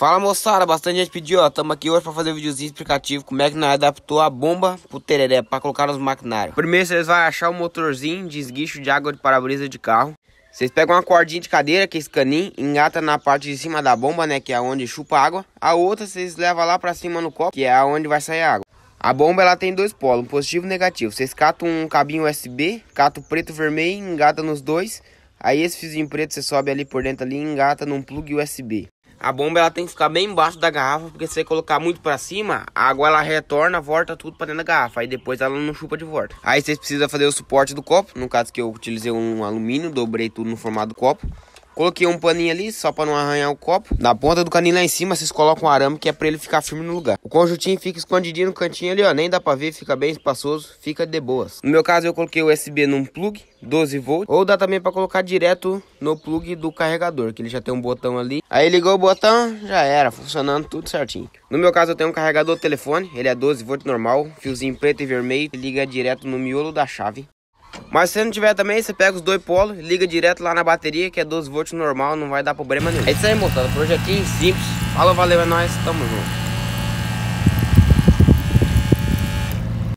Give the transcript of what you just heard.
Fala moçada, bastante gente pediu, ó, tamo aqui hoje pra fazer um videozinho explicativo como é que nós adaptou a bomba pro tereré, pra colocar nos maquinários. Primeiro vocês vão achar o um motorzinho de esguicho de água de para-brisa de carro. Vocês pegam uma cordinha de cadeira, que é esse caninho, engata na parte de cima da bomba, né, que é onde chupa água. A outra vocês levam lá pra cima no copo, que é onde vai sair a água. A bomba ela tem dois polos, um positivo e um negativo. Vocês catam um cabinho USB, catam preto e vermelho, engata nos dois. Aí esse fiozinho preto você sobe ali por dentro ali e engata num plug USB. A bomba ela tem que ficar bem embaixo da garrafa, porque se você colocar muito para cima, a água ela retorna, volta tudo para dentro da garrafa, aí depois ela não chupa de volta. Aí vocês precisam fazer o suporte do copo, no caso que eu utilizei um alumínio, dobrei tudo no formato do copo. Coloquei um paninho ali, só para não arranhar o copo. Na ponta do caninho lá em cima, vocês colocam um arame, que é para ele ficar firme no lugar. O conjuntinho fica escondidinho no cantinho ali, ó. Nem dá para ver, fica bem espaçoso, fica de boas. No meu caso, eu coloquei o USB num plug, 12 volts. Ou dá também para colocar direto no plug do carregador, que ele já tem um botão ali. Aí ligou o botão, já era, funcionando tudo certinho. No meu caso, eu tenho um carregador telefone, ele é 12 volts normal, fiozinho preto e vermelho, liga direto no miolo da chave. Mas se você não tiver também, você pega os dois polos, liga direto lá na bateria, que é 12 volts normal, não vai dar problema nenhum. É isso aí, moçada. Projetinho é simples. Falou, valeu, é nóis, tamo junto.